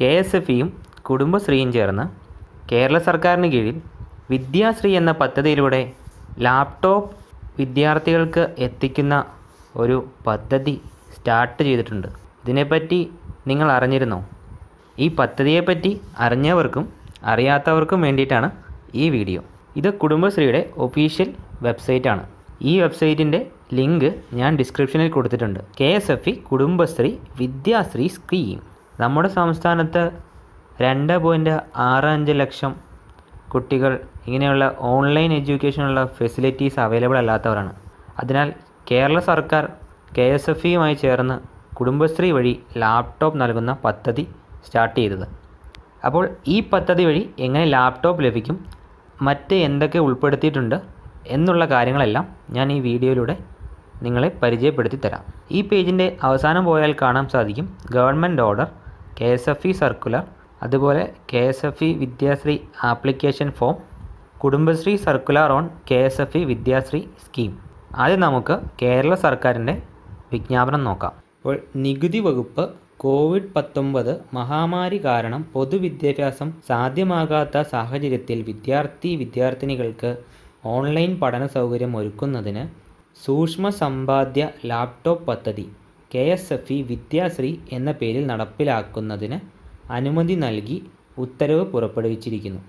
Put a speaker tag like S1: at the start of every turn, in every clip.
S1: K S F ഇയും കുടുംബശ്രീയും ചേർന്ന് കേരള സർക്കാരിന് കീഴിൽ വിദ്യാശ്രീ എന്ന പദ്ധതിയിലൂടെ ലാപ്ടോപ്പ് വിദ്യാർത്ഥികൾക്ക് എത്തിക്കുന്ന ഒരു പദ്ധതി സ്റ്റാർട്ട് ചെയ്തിട്ടുണ്ട് ഇതിനെപ്പറ്റി നിങ്ങൾ അറിഞ്ഞിരുന്നോ ഈ പദ്ധതിയെപ്പറ്റി അറിഞ്ഞവർക്കും അറിയാത്തവർക്കും വേണ്ടിയിട്ടാണ് ഈ വീഡിയോ ഇത് കുടുംബശ്രീയുടെ ഒഫീഷ്യൽ വെബ്സൈറ്റാണ് ഈ വെബ്സൈറ്റിൻ്റെ ലിങ്ക് ഞാൻ ഡിസ്ക്രിപ്ഷനിൽ കൊടുത്തിട്ടുണ്ട് K S F E Kudumbashree Vidyashree scheme നമ്മുടെ സംസ്ഥാനത്ത് രണ്ട് പോയിൻറ്റ് ആറ് അഞ്ച് ലക്ഷം കുട്ടികൾ ഇങ്ങനെയുള്ള ഓൺലൈൻ എഡ്യൂക്കേഷനുള്ള ഫെസിലിറ്റീസ് അവൈലബിൾ അല്ലാത്തവരാണ് അതിനാൽ കേരള സർക്കാർ കെ എസ് എഫ് ഇയുമായി ചേർന്ന് കുടുംബശ്രീ വഴി ലാപ്ടോപ്പ് നൽകുന്ന പദ്ധതി സ്റ്റാർട്ട് ചെയ്തത് അപ്പോൾ ഈ പദ്ധതി വഴി എങ്ങനെ ലാപ്ടോപ്പ് ലഭിക്കും മറ്റ് എന്തൊക്കെ ഉൾപ്പെടുത്തിയിട്ടുണ്ട് എന്നുള്ള കാര്യങ്ങളെല്ലാം ഞാൻ ഈ വീഡിയോയിലൂടെ നിങ്ങളെ പരിചയപ്പെടുത്തി തരാം ഈ പേജിൻ്റെ അവസാനം പോയാൽ കാണാൻ സാധിക്കും government order K S F E circular അതുപോലെ K S F E Vidyashree application form Kudumbashree circular on K S F E Vidyashree scheme ആദ്യം നമുക്ക് കേരള സർക്കാരിൻ്റെ വിജ്ഞാപനം നോക്കാം ഇപ്പോൾ നികുതി വകുപ്പ് കോവിഡ് പത്തൊമ്പത് മഹാമാരി കാരണം പൊതുവിദ്യാഭ്യാസം സാധ്യമാകാത്ത സാഹചര്യത്തിൽ വിദ്യാർത്ഥി വിദ്യാർത്ഥിനികൾക്ക് ഓൺലൈൻ പഠന സൗകര്യം ഒരുക്കുന്നതിന് സൂക്ഷ്മ സമ്പാദ്യ ലാപ്ടോപ്പ് പദ്ധതി K S F E Vidyashree എന്ന പേരിൽ നടപ്പിലാക്കുന്നതിന് അനുമതി നൽകി ഉത്തരവ് പുറപ്പെടുവിച്ചിരിക്കുന്നു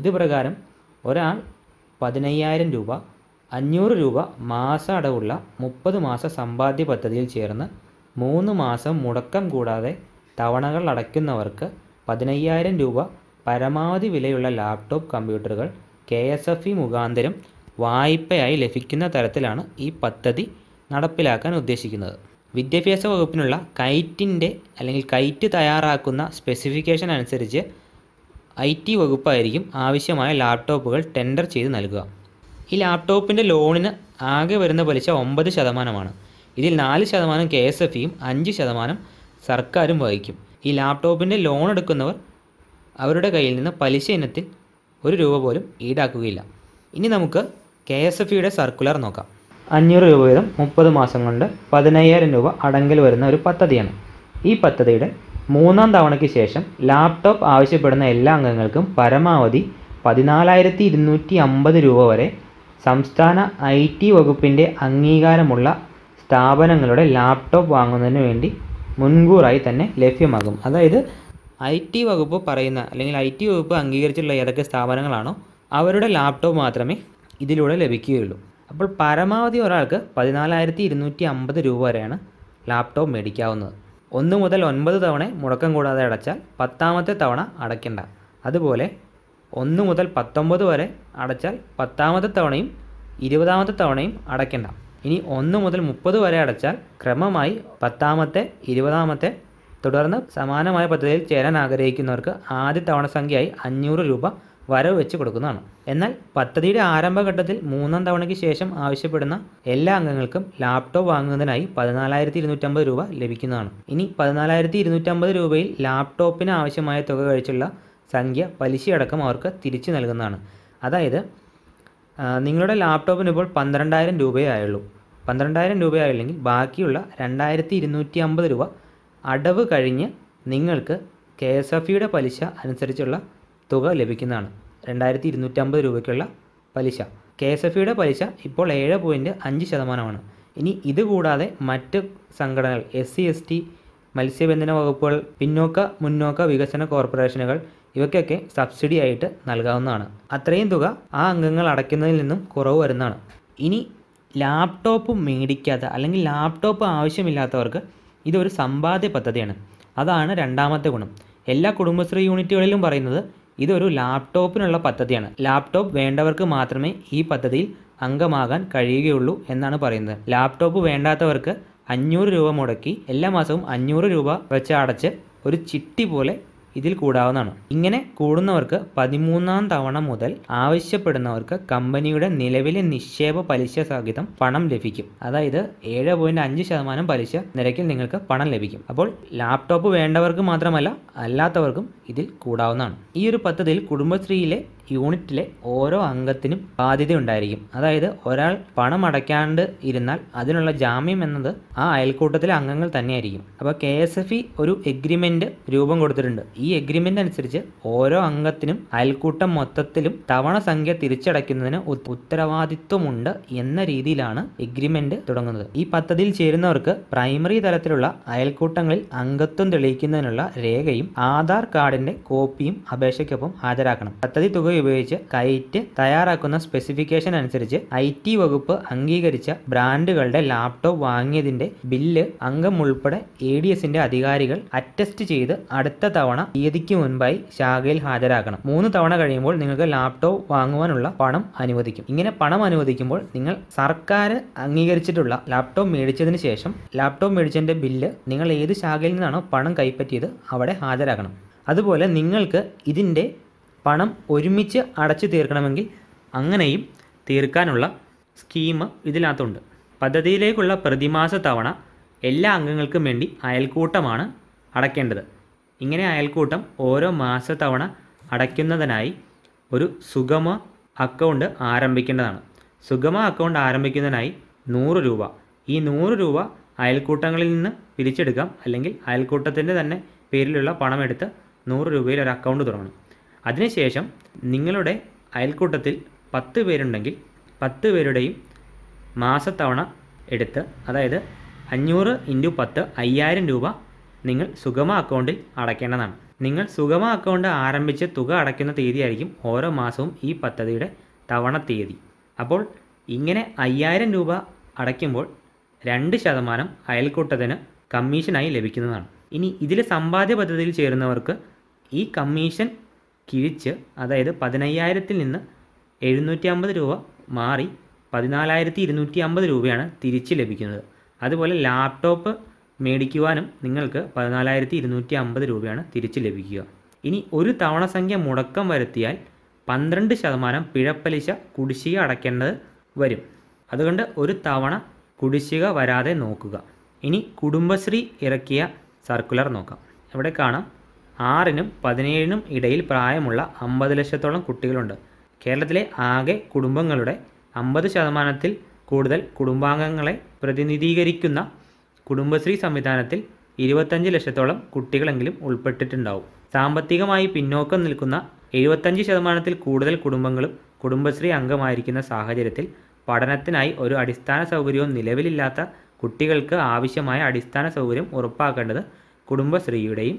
S1: ഇത് പ്രകാരം ഒരാൾ പതിനയ്യായിരം രൂപ അഞ്ഞൂറ് രൂപ മാസ അടവുള്ള മുപ്പത് മാസ സമ്പാദ്യ പദ്ധതിയിൽ ചേർന്ന് മൂന്ന് മാസം മുടക്കം കൂടാതെ തവണകൾ അടയ്ക്കുന്നവർക്ക് പതിനയ്യായിരം രൂപ പരമാവധി വിലയുള്ള ലാപ്ടോപ്പ് കമ്പ്യൂട്ടറുകൾ കെ എസ് എഫ് ഇ മുഖാന്തരം വായ്പയായി ലഭിക്കുന്ന തരത്തിലാണ് ഈ പദ്ധതി നടപ്പിലാക്കാൻ ഉദ്ദേശിക്കുന്നത് വിദ്യാഭ്യാസ വകുപ്പിനുള്ള കൈറ്റിൻ്റെ അല്ലെങ്കിൽ കൈറ്റ് തയ്യാറാക്കുന്ന സ്പെസിഫിക്കേഷൻ അനുസരിച്ച് ഐ ടി വകുപ്പായിരിക്കും ആവശ്യമായ ലാപ്ടോപ്പുകൾ ടെൻഡർ ചെയ്ത് നൽകുക ഈ ലാപ്ടോപ്പിൻ്റെ ലോണിന് ആകെ വരുന്ന പലിശ ഒമ്പത് ശതമാനമാണ് ഇതിൽ നാല് ശതമാനം കെ എസ് എഫ് ഇയും അഞ്ച് ശതമാനം സർക്കാരും വഹിക്കും ഈ ലാപ്ടോപ്പിൻ്റെ ലോൺ എടുക്കുന്നവർ അവരുടെ കയ്യിൽ നിന്ന് പലിശ ഇനത്തിൽ ഒരു രൂപ പോലും ഈടാക്കുകയില്ല ഇനി നമുക്ക് കെ എസ് എഫ് ഇയുടെ സർക്കുലർ നോക്കാം അഞ്ഞൂറ് രൂപ വീതം മുപ്പത് മാസം കൊണ്ട് പതിനയ്യായിരം രൂപ അടങ്കൽ വരുന്ന ഒരു പദ്ധതിയാണ് ഈ പദ്ധതിയുടെ മൂന്നാം തവണയ്ക്ക് ശേഷം ലാപ്ടോപ്പ് ആവശ്യപ്പെടുന്ന എല്ലാ അംഗങ്ങൾക്കും പരമാവധി പതിനാലായിരത്തി ഇരുന്നൂറ്റി അമ്പത് രൂപ വരെ സംസ്ഥാന ഐ ടി വകുപ്പിൻ്റെ അംഗീകാരമുള്ള സ്ഥാപനങ്ങളുടെ ലാപ്ടോപ്പ് വാങ്ങുന്നതിന് വേണ്ടി മുൻകൂറായി തന്നെ ലഭ്യമാകും അതായത് ഐ ടി വകുപ്പ് പറയുന്ന അല്ലെങ്കിൽ ഐ ടി വകുപ്പ് അംഗീകരിച്ചിട്ടുള്ള ഏതൊക്കെ സ്ഥാപനങ്ങളാണോ അവരുടെ ലാപ്ടോപ്പ് മാത്രമേ ഇതിലൂടെ ലഭിക്കുകയുള്ളൂ അപ്പോൾ പരമാവധി ഒരാൾക്ക് പതിനാലായിരത്തി ഇരുന്നൂറ്റി അമ്പത് രൂപ വരെയാണ് ലാപ്ടോപ്പ് മേടിക്കാവുന്നത് ഒന്ന് മുതൽ ഒൻപത് തവണ മുടക്കം കൂടാതെ അടച്ചാൽ പത്താമത്തെ തവണ അടയ്ക്കണ്ട അതുപോലെ ഒന്ന് മുതൽ പത്തൊമ്പത് വരെ അടച്ചാൽ പത്താമത്തെ തവണയും ഇരുപതാമത്തെ തവണയും അടയ്ക്കണ്ട ഇനി ഒന്ന് മുതൽ മുപ്പത് വരെ അടച്ചാൽ ക്രമമായി പത്താമത്തെ ഇരുപതാമത്തെ തുടർന്ന് സമാനമായ പദ്ധതിയിൽ ചേരാൻ ആഗ്രഹിക്കുന്നവർക്ക് ആദ്യ തവണ സംഖ്യയായി അഞ്ഞൂറ് രൂപ വരവ് വെച്ച് കൊടുക്കുന്നതാണ് എന്നാൽ പദ്ധതിയുടെ ആരംഭഘട്ടത്തിൽ മൂന്നാം തവണയ്ക്ക് ശേഷം ആവശ്യപ്പെടുന്ന എല്ലാ അംഗങ്ങൾക്കും ലാപ്ടോപ്പ് വാങ്ങുന്നതിനായി പതിനാലായിരത്തി ഇരുന്നൂറ്റമ്പത് രൂപ ലഭിക്കുന്നതാണ് ഇനി പതിനാലായിരത്തി ഇരുന്നൂറ്റമ്പത് രൂപയിൽ ലാപ്ടോപ്പിന് ആവശ്യമായ തുക കഴിച്ചുള്ള സംഖ്യ പലിശയടക്കം അവർക്ക് തിരിച്ചു നൽകുന്നതാണ് അതായത് നിങ്ങളുടെ ലാപ്ടോപ്പിന് ഇപ്പോൾ പന്ത്രണ്ടായിരം രൂപയേ ആയുള്ളൂ പന്ത്രണ്ടായിരം രൂപയായില്ലെങ്കിൽ ബാക്കിയുള്ള രണ്ടായിരത്തി ഇരുന്നൂറ്റി അമ്പത് രൂപ അടവ് കഴിഞ്ഞ് നിങ്ങൾക്ക് കെ എസ് എഫ് ഇയുടെ പലിശ അനുസരിച്ചുള്ള തുക ലഭിക്കുന്നതാണ് രണ്ടായിരത്തി ഇരുന്നൂറ്റമ്പത് രൂപയ്ക്കുള്ള പലിശ കെ എസ് എഫ് ഇയുടെ പലിശ ഇപ്പോൾ ഏഴ് പോയിൻറ്റ് അഞ്ച് ശതമാനമാണ് ഇനി ഇതുകൂടാതെ മറ്റ് സംഘടനകൾ എസ് സി എസ് ടി മത്സ്യബന്ധന വകുപ്പുകൾ പിന്നോക്ക മുന്നോക്ക വികസന കോർപ്പറേഷനുകൾ ഇവയ്ക്കൊക്കെ സബ്സിഡി ആയിട്ട് നൽകാവുന്നതാണ് അത്രയും തുക ആ അംഗങ്ങൾ അടയ്ക്കുന്നതിൽ നിന്നും കുറവ് വരുന്നതാണ് ഇനി ലാപ്ടോപ്പ് മേടിക്കാത്ത അല്ലെങ്കിൽ ലാപ്ടോപ്പ് ആവശ്യമില്ലാത്തവർക്ക് ഇതൊരു സമ്പാദ്യ പദ്ധതിയാണ് അതാണ് രണ്ടാമത്തെ ഗുണം എല്ലാ കുടുംബശ്രീ യൂണിറ്റുകളിലും പറയുന്നത് ഇതൊരു ലാപ്ടോപ്പിനുള്ള പദ്ധതിയാണ് ലാപ്ടോപ്പ് വേണ്ടവർക്ക് മാത്രമേ ഈ പദ്ധതിയിൽ അംഗമാകാൻ കഴിയുകയുള്ളൂ എന്നാണ് പറയുന്നത് ലാപ്ടോപ്പ് വേണ്ടാത്തവർക്ക് അഞ്ഞൂറ് രൂപ മുടക്കി എല്ലാ മാസവും അഞ്ഞൂറ് രൂപ വെച്ച് അടച്ച് ഒരു ചിട്ടി പോലെ ഇതിൽ കൂടാവുന്നതാണ് ഇങ്ങനെ കൂടുന്നവർക്ക് പതിമൂന്നാം തവണ മുതൽ ആവശ്യപ്പെടുന്നവർക്ക് കമ്പനിയുടെ നിലവിലെ നിക്ഷേപ പലിശ സഹിതം പണം ലഭിക്കും അതായത് ഏഴ് പോയിന്റ് അഞ്ച് ശതമാനം പലിശ നിരക്കിൽ നിങ്ങൾക്ക് പണം ലഭിക്കും അപ്പോൾ ലാപ്ടോപ്പ് വേണ്ടവർക്ക് മാത്രമല്ല അല്ലാത്തവർക്കും ഇതിൽ കൂടാവുന്നതാണ് ഈ ഒരു പദ്ധതിയിൽ കുടുംബശ്രീയിലെ യൂണിറ്റിലെ ഓരോ അംഗത്തിനും ബാധ്യതയുണ്ടായിരിക്കും അതായത് ഒരാൾ പണം അടയ്ക്കാണ്ട് ഇരുന്നാൽ അതിനുള്ള ജാമ്യം എന്നത് ആ അയൽക്കൂട്ടത്തിലെ അംഗങ്ങൾ തന്നെയായിരിക്കും അപ്പോൾ കെ എസ് എഫ് ഇ ഒരു എഗ്രിമെൻ്റ് രൂപം കൊടുത്തിട്ടുണ്ട് ഈ എഗ്രിമെൻ്റ് അനുസരിച്ച് ഓരോ അംഗത്തിനും അയൽക്കൂട്ടം മൊത്തത്തിലും തവണ സംഖ്യ തിരിച്ചടയ്ക്കുന്നതിന് ഉത്തരവാദിത്വമുണ്ട് എന്ന രീതിയിലാണ് എഗ്രിമെൻ്റ് തുടങ്ങുന്നത് ഈ പദ്ധതിയിൽ ചേരുന്നവർക്ക് പ്രൈമറി തലത്തിലുള്ള അയൽക്കൂട്ടങ്ങളിൽ അംഗത്വം തെളിയിക്കുന്നതിനുള്ള രേഖയും ആധാർ കാർഡിൻ്റെ കോപ്പിയും അപേക്ഷയ്ക്കൊപ്പം ഹാജരാക്കണം പദ്ധതി തുക ഉപയോഗിച്ച് കൈറ്റ് തയ്യാറാക്കുന്ന സ്പെസിഫിക്കേഷൻ അനുസരിച്ച് ഐ ടി വകുപ്പ് അംഗീകരിച്ച ബ്രാൻഡുകളുടെ ലാപ്ടോപ്പ് വാങ്ങിയതിന്റെ ബില്ല് അംഗം ഉൾപ്പെടെ എ ഡി എസിന്റെ അധികാരികൾ അറ്റസ്റ്റ് ചെയ്ത് അടുത്ത തവണ തീയതിക്ക് മുൻപായി ശാഖയിൽ ഹാജരാക്കണം മൂന്ന് തവണ കഴിയുമ്പോൾ നിങ്ങൾക്ക് ലാപ്ടോപ്പ് വാങ്ങുവാനുള്ള പണം അനുവദിക്കും ഇങ്ങനെ പണം അനുവദിക്കുമ്പോൾ നിങ്ങൾ സർക്കാർ അംഗീകരിച്ചിട്ടുള്ള ലാപ്ടോപ്പ് മേടിച്ചതിന് ശേഷം ലാപ്ടോപ്പ് മേടിച്ചതിന്റെ ബില്ല് നിങ്ങൾ ഏത് ശാഖയിൽ നിന്നാണോ പണം കൈപ്പറ്റിയത് അവിടെ ഹാജരാക്കണം അതുപോലെ നിങ്ങൾക്ക് ഇതിൻ്റെ പണം ഒരുമിച്ച് അടച്ചു തീർക്കണമെങ്കിൽ അങ്ങനെയും തീർക്കാനുള്ള സ്കീം ഇതിനകത്തുണ്ട് പദ്ധതിയിലേക്കുള്ള പ്രതിമാസ തവണ എല്ലാ അംഗങ്ങൾക്കും വേണ്ടി അയൽക്കൂട്ടമാണ് അടയ്ക്കേണ്ടത് ഇങ്ങനെ അയൽക്കൂട്ടം ഓരോ മാസ തവണ അടയ്ക്കുന്നതിനായി ഒരു സുഗമ അക്കൗണ്ട് ആരംഭിക്കേണ്ടതാണ് സുഗമ അക്കൗണ്ട് ആരംഭിക്കുന്നതിനായി നൂറ് രൂപ ഈ നൂറ് രൂപ അയൽക്കൂട്ടങ്ങളിൽ നിന്ന് പിരിച്ചെടുക്കാം അല്ലെങ്കിൽ അയൽക്കൂട്ടത്തിൻ്റെ തന്നെ പേരിലുള്ള പണമെടുത്ത് നൂറ് രൂപയിൽ ഒരു അക്കൗണ്ട് തുടങ്ങണം അതിനുശേഷം നിങ്ങളുടെ അയൽക്കൂട്ടത്തിൽ പത്ത് പേരുണ്ടെങ്കിൽ പത്ത് പേരുടെയും മാസത്തവണ എടുത്ത് അതായത് അഞ്ഞൂറ് ഇൻറ്റു പത്ത് അയ്യായിരം രൂപ നിങ്ങൾ സുഗമ അക്കൗണ്ടിൽ അടയ്ക്കേണ്ടതാണ് നിങ്ങൾ സുഗമ അക്കൗണ്ട് ആരംഭിച്ച് തുക അടയ്ക്കുന്ന തീയതിയായിരിക്കും ഓരോ മാസവും ഈ പദ്ധതിയുടെ തവണ തീയതി അപ്പോൾ ഇങ്ങനെ അയ്യായിരം രൂപ അടയ്ക്കുമ്പോൾ രണ്ട് ശതമാനം അയൽക്കൂട്ടത്തിന് കമ്മീഷനായി ലഭിക്കുന്നതാണ് ഇനി ഇതിൽ സമ്പാദ്യ പദ്ധതിയിൽ ചേരുന്നവർക്ക് ഈ കമ്മീഷൻ കിഴിച്ച് അതായത് പതിനയ്യായിരത്തിൽ നിന്ന് എഴുന്നൂറ്റി അമ്പത് രൂപ മാറി പതിനാലായിരത്തി ഇരുന്നൂറ്റി അമ്പത് രൂപയാണ് തിരിച്ച് ലഭിക്കുന്നത് അതുപോലെ ലാപ്ടോപ്പ് മേടിക്കുവാനും നിങ്ങൾക്ക് പതിനാലായിരത്തി ഇരുന്നൂറ്റി അമ്പത് രൂപയാണ് തിരിച്ച് ലഭിക്കുക ഇനി ഒരു തവണ സംഖ്യ മുടക്കം വരുത്തിയാൽ പന്ത്രണ്ട് ശതമാനം പിഴപ്പലിശ കുടിശ്ശിക അടയ്ക്കേണ്ടത് വരും അതുകൊണ്ട് ഒരു തവണ കുടിശ്ശിക വരാതെ നോക്കുക ഇനി കുടുംബശ്രീ ഇറക്കിയ സർക്കുലർ നോക്കാം ഇവിടെ കാണാം ആറിനും പതിനേഴിനും ഇടയിൽ പ്രായമുള്ള അമ്പത് ലക്ഷത്തോളം കുട്ടികളുണ്ട് കേരളത്തിലെ ആകെ കുടുംബങ്ങളുടെ അമ്പത് ശതമാനത്തിൽ കൂടുതൽ കുടുംബാംഗങ്ങളെ പ്രതിനിധീകരിക്കുന്ന കുടുംബശ്രീ സംവിധാനത്തിൽ ഇരുപത്തഞ്ച് ലക്ഷത്തോളം കുട്ടികളെങ്കിലും ഉൾപ്പെട്ടിട്ടുണ്ടാവും സാമ്പത്തികമായി പിന്നോക്കം നിൽക്കുന്ന എഴുപത്തഞ്ച് ശതമാനത്തിൽ കൂടുതൽ കുടുംബങ്ങളും കുടുംബശ്രീ അംഗമായിരിക്കുന്ന സാഹചര്യത്തിൽ പഠനത്തിനായി ഒരു അടിസ്ഥാന സൗകര്യവും നിലവിലില്ലാത്ത കുട്ടികൾക്ക് ആവശ്യമായ അടിസ്ഥാന സൗകര്യം ഉറപ്പാക്കേണ്ടത് കുടുംബശ്രീയുടെയും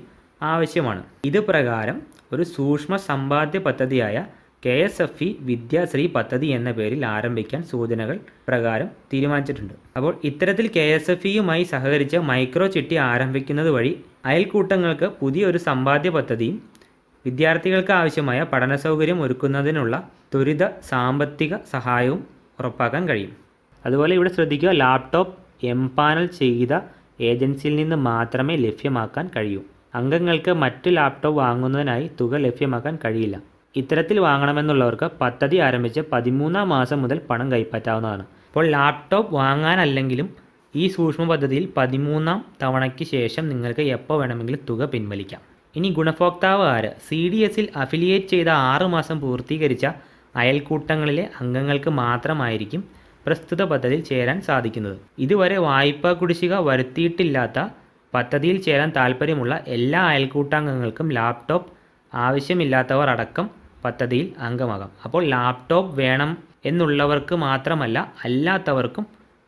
S1: ആവശ്യമാണ് ഇത് പ്രകാരം ഒരു സൂക്ഷ്മ സമ്പാദ്യ പദ്ധതിയായ K S F E Vidyashree പദ്ധതി എന്ന പേരിൽ ആരംഭിക്കാൻ സൂചനകൾ പ്രകാരം തീരുമാനിച്ചിട്ടുണ്ട് അപ്പോൾ ഇത്തരത്തിൽ കെ എസ് എഫ് ഇയുമായി സഹകരിച്ച് മൈക്രോ ചിട്ടി ആരംഭിക്കുന്നത് വഴി അയൽക്കൂട്ടങ്ങൾക്ക് പുതിയൊരു സമ്പാദ്യ പദ്ധതിയും വിദ്യാർത്ഥികൾക്ക് ആവശ്യമായ പഠന സൗകര്യം ഒരുക്കുന്നതിനുള്ള ത്വരിത സാമ്പത്തിക സഹായവും ഉറപ്പാക്കാൻ കഴിയും അതുപോലെ ഇവിടെ ശ്രദ്ധിക്കുക ലാപ്ടോപ്പ് എംപാനൽ ചെയ്ത ഏജൻസിയിൽ നിന്ന് മാത്രമേ ലഭ്യമാക്കാൻ കഴിയൂ അംഗങ്ങൾക്ക് മറ്റ് ലാപ്ടോപ്പ് വാങ്ങുന്നതിനായി തുക ലഭ്യമാക്കാൻ കഴിയില്ല ഇത്തരത്തിൽ വാങ്ങണമെന്നുള്ളവർക്ക് പദ്ധതി ആരംഭിച്ച് പതിമൂന്നാം മാസം മുതൽ പണം കൈപ്പറ്റാവുന്നതാണ് അപ്പോൾ ലാപ്ടോപ്പ് വാങ്ങാനല്ലെങ്കിലും ഈ സൂക്ഷ്മ പദ്ധതിയിൽ പതിമൂന്നാം തവണയ്ക്ക് ശേഷം നിങ്ങൾക്ക് എപ്പോൾ വേണമെങ്കിലും തുക പിൻവലിക്കാം ഇനി ഗുണഭോക്താവ് ആര് സി ഡി എസിൽ അഫിലിയേറ്റ് ചെയ്ത ആറുമാസം പൂർത്തീകരിച്ച അയൽക്കൂട്ടങ്ങളിലെ അംഗങ്ങൾക്ക് മാത്രമായിരിക്കും പ്രസ്തുത പദ്ധതിയിൽ ചേരാൻ സാധിക്കുന്നത് ഇതുവരെ വായ്പാ കുടിശ്ശിക വരുത്തിയിട്ടില്ലാത്ത പദ്ധതിയിൽ ചേരാൻ താൽപ്പര്യമുള്ള എല്ലാ അയൽക്കൂട്ടാംഗങ്ങൾക്കും ലാപ്ടോപ്പ് ആവശ്യമില്ലാത്തവർ അടക്കം പദ്ധതിയിൽ അംഗമാകാം അപ്പോൾ ലാപ്ടോപ്പ് വേണം എന്നുള്ളവർക്ക് മാത്രമല്ല അല്ലാത്തവർക്കും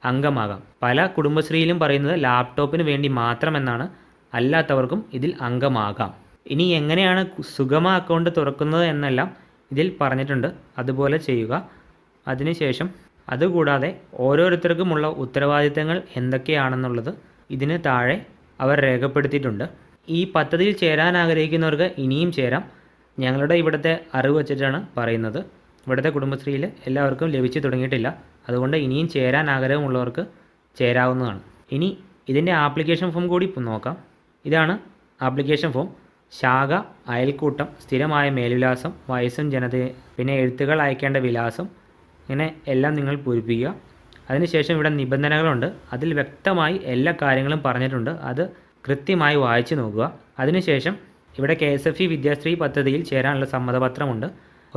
S1: അംഗമാകാം പല കുടുംബശ്രീയിലും പറയുന്നത് ലാപ്ടോപ്പിന് വേണ്ടി മാത്രമെന്നാണ് അല്ലാത്തവർക്കും ഇതിൽ അംഗമാകാം ഇനി എങ്ങനെയാണ് സുഗമ അക്കൗണ്ട് തുറക്കുന്നത് എന്നെല്ലാം ഇതിൽ പറഞ്ഞിട്ടുണ്ട് അതുപോലെ ചെയ്യുക അതിനുശേഷം അതുകൂടാതെ ഓരോരുത്തർക്കുമുള്ള ഉത്തരവാദിത്തങ്ങൾ എന്തൊക്കെയാണെന്നുള്ളത് ഇതിന് താഴെ അവർ രേഖപ്പെടുത്തിയിട്ടുണ്ട് ഈ പദ്ധതിയിൽ ചേരാൻ ആഗ്രഹിക്കുന്നവർക്ക് ഇനിയും ചേരാം ഞങ്ങളുടെ ഇവിടുത്തെ അറിവ് വച്ചിട്ടാണ് പറയുന്നത് ഇവിടുത്തെ കുടുംബശ്രീയിൽ എല്ലാവർക്കും ലഭിച്ചു തുടങ്ങിയിട്ടില്ല അതുകൊണ്ട് ഇനിയും ചേരാൻ ആഗ്രഹമുള്ളവർക്ക് ചേരാവുന്നതാണ് ഇനി ഇതിൻ്റെ ആപ്ലിക്കേഷൻ ഫോം കൂടി നോക്കാം ഇതാണ് ആപ്ലിക്കേഷൻ ഫോം ശാഖ അയൽക്കൂട്ടം സ്ഥിരമായ മേൽവിലാസം വയസ്സും ജനതയെ പിന്നെ എഴുത്തുകൾ അയക്കേണ്ട വിലാസം ഇങ്ങനെ എല്ലാം നിങ്ങൾ പൂരിപ്പിക്കുക അതിനുശേഷം ഇവിടെ നിബന്ധനകളുണ്ട് അതിൽ വ്യക്തമായി എല്ലാ കാര്യങ്ങളും പറഞ്ഞിട്ടുണ്ട് അത് കൃത്യമായി വായിച്ചു നോക്കുക അതിനുശേഷം ഇവിടെ K S F E Vidyashree പദ്ധതിയിൽ ചേരാനുള്ള സമ്മതപത്രമുണ്ട്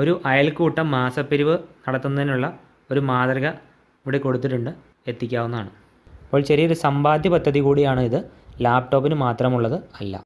S1: ഒരു അയൽക്കൂട്ടം മാസപ്പിരിവ് നടത്തുന്നതിനുള്ള ഒരു മാതൃക ഇവിടെ കൊടുത്തിട്ടുണ്ട് എത്തിക്കാവുന്നതാണ് അപ്പോൾ ചെറിയൊരു സമ്പാദ്യ പദ്ധതി കൂടിയാണ് ഇത് ലാപ്ടോപ്പിന് മാത്രമുള്ളത് അല്ല